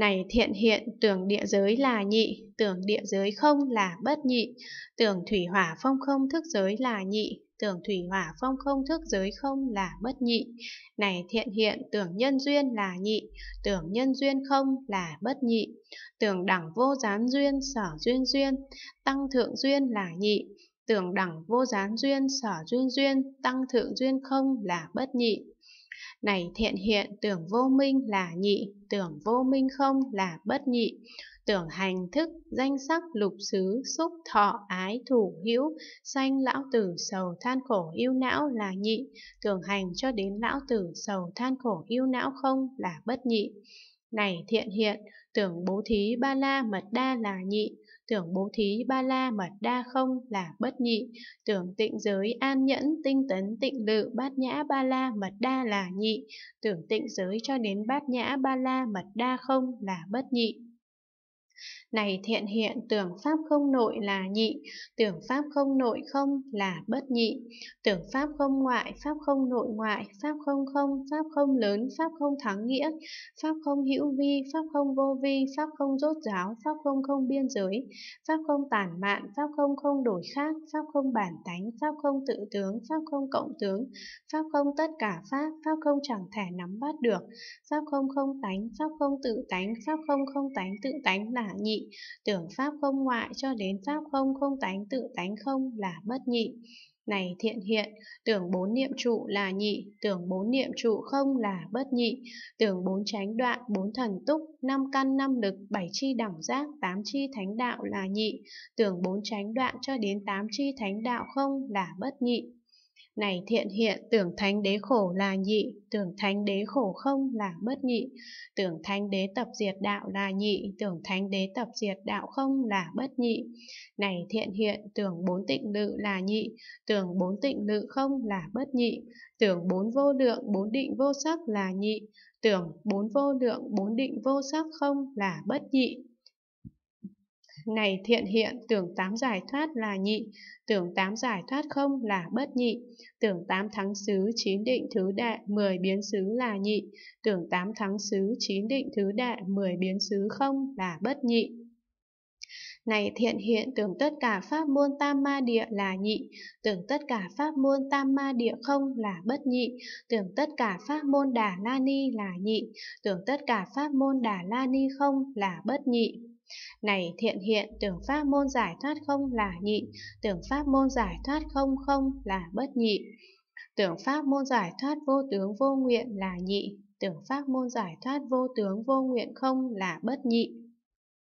Này thiện hiện, tưởng địa giới là nhị, tưởng địa giới không là bất nhị, tưởng thủy hỏa phong không thức giới là nhị, tưởng thủy hỏa phong không thức giới không là bất nhị. Này thiện hiện, tưởng nhân duyên là nhị, tưởng nhân duyên không là bất nhị, tưởng đẳng vô gián duyên sở duyên duyên, tăng thượng duyên là nhị, tưởng đẳng vô gián duyên sở duyên duyên, tăng thượng duyên không là bất nhị. Này thiện hiện tưởng vô minh là nhị, tưởng vô minh không là bất nhị. Tưởng hành thức, danh sắc, lục xứ, xúc, thọ, ái, thủ, hữu, sanh lão tử, sầu, than khổ, yêu não là nhị. Tưởng hành cho đến lão tử, sầu, than khổ, yêu não không là bất nhị. Này thiện hiện, tưởng bố thí ba la mật đa là nhị, tưởng bố thí ba la mật đa không là bất nhị, tưởng tịnh giới an nhẫn tinh tấn tịnh lự bát nhã ba la mật đa là nhị, tưởng tịnh giới cho đến bát nhã ba la mật đa không là bất nhị. Này thiện hiện tưởng pháp không nội là nhị, tưởng pháp không nội không là bất nhị, tưởng pháp không ngoại, pháp không nội ngoại, pháp không không, pháp không lớn, pháp không thắng nghĩa, pháp không hữu vi, pháp không vô vi, pháp không rốt ráo pháp không không biên giới, pháp không tản mạn, pháp không không đổi khác, pháp không bản tánh, pháp không tự tướng, pháp không cộng tướng, pháp không tất cả pháp, pháp không chẳng thể nắm bắt được, pháp không không tánh, pháp không tự tánh, pháp không không tánh tự tánh là nhị, tưởng pháp không ngoại cho đến pháp không không tánh tự tánh không là bất nhị. Này thiện hiện, tưởng bốn niệm trụ là nhị, tưởng bốn niệm trụ không là bất nhị, tưởng bốn tránh đoạn, bốn thần túc, năm căn năm lực, bảy chi đẳng giác, tám chi thánh đạo là nhị, tưởng bốn tránh đoạn cho đến tám chi thánh đạo không là bất nhị. Này thiện hiện, tưởng thánh đế khổ là nhị, tưởng thánh đế khổ không là bất nhị, tưởng thánh đế tập diệt đạo là nhị, tưởng thánh đế tập diệt đạo không là bất nhị. Này thiện hiện, tưởng bốn tịnh lự là nhị, tưởng bốn tịnh lự không là bất nhị, tưởng bốn vô lượng, bốn định vô sắc là nhị, tưởng bốn vô lượng, bốn định vô sắc không là bất nhị này thiện hiện tưởng tám giải thoát là nhị, tưởng tám giải thoát không là bất nhị, tưởng tám thắng xứ chín định thứ đệ mười biến xứ là nhị, tưởng tám thắng xứ chín định thứ đệ mười biến xứ không là bất nhị. Này thiện hiện tưởng tất cả pháp môn tam ma địa là nhị, tưởng tất cả pháp môn tam ma địa không là bất nhị, tưởng tất cả pháp môn đà la ni là nhị, tưởng tất cả pháp môn đà la ni không là bất nhị. Này thiện hiện, tưởng pháp môn giải thoát không là nhị, tưởng pháp môn giải thoát không không là bất nhị. Tưởng pháp môn giải thoát vô tướng vô nguyện là nhị, tưởng pháp môn giải thoát vô tướng vô nguyện không là bất nhị.